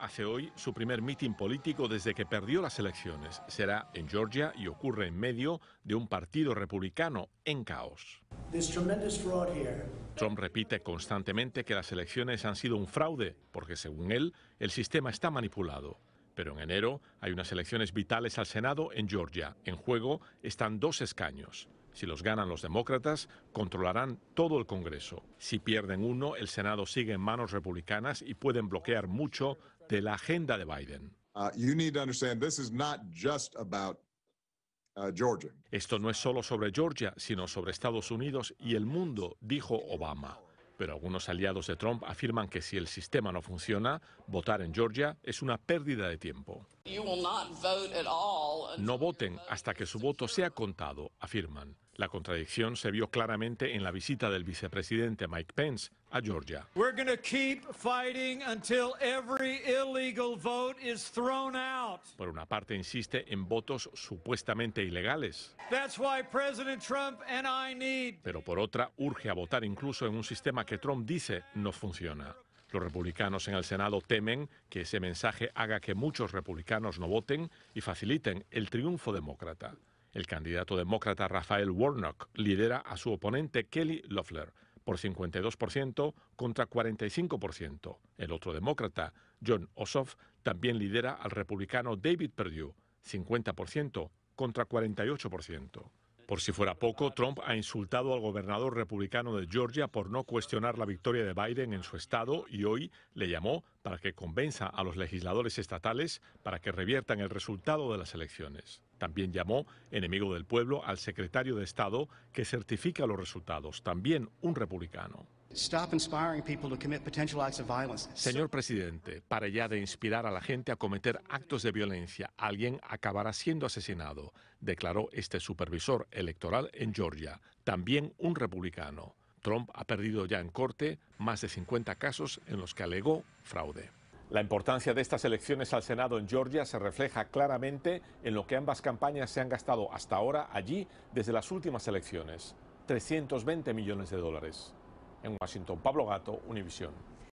hace hoy su primer mitin político desde que perdió las elecciones. Será en Georgia y ocurre en medio de un partido republicano en caos. Trump repite constantemente que las elecciones han sido un fraude, porque según él, el sistema está manipulado. Pero en enero hay unas elecciones vitales al Senado en Georgia. En juego están dos escaños. Si los ganan los demócratas, controlarán todo el Congreso. Si pierden uno, el Senado sigue en manos republicanas y pueden bloquear mucho de la agenda de Biden. Esto no es solo sobre Georgia, sino sobre Estados Unidos y el mundo, dijo Obama. Pero algunos aliados de Trump afirman que si el sistema no funciona, votar en Georgia es una pérdida de tiempo. No voten hasta que su voto sea contado, afirman. La contradicción se vio claramente en la visita del vicepresidente Mike Pence a Georgia. Por una parte insiste en votos supuestamente ilegales. Pero por otra urge a votar incluso en un sistema que Trump dice no funciona. Los republicanos en el Senado temen que ese mensaje haga que muchos republicanos no voten y faciliten el triunfo demócrata. El candidato demócrata Rafael Warnock lidera a su oponente Kelly Loeffler por 52% contra 45%. El otro demócrata, John Ossoff, también lidera al republicano David Perdue, 50% contra 48%. Por si fuera poco, Trump ha insultado al gobernador republicano de Georgia por no cuestionar la victoria de Biden en su estado y hoy le llamó para que convenza a los legisladores estatales para que reviertan el resultado de las elecciones. También llamó enemigo del pueblo al secretario de Estado que certifica los resultados, también un republicano. Señor presidente, para ya de inspirar a la gente a cometer actos de violencia, alguien acabará siendo asesinado, declaró este supervisor electoral en Georgia, también un republicano. Trump ha perdido ya en corte más de 50 casos en los que alegó fraude. La importancia de estas elecciones al Senado en Georgia se refleja claramente en lo que ambas campañas se han gastado hasta ahora allí desde las últimas elecciones, 320 millones de dólares. En Washington, Pablo Gato, Univisión.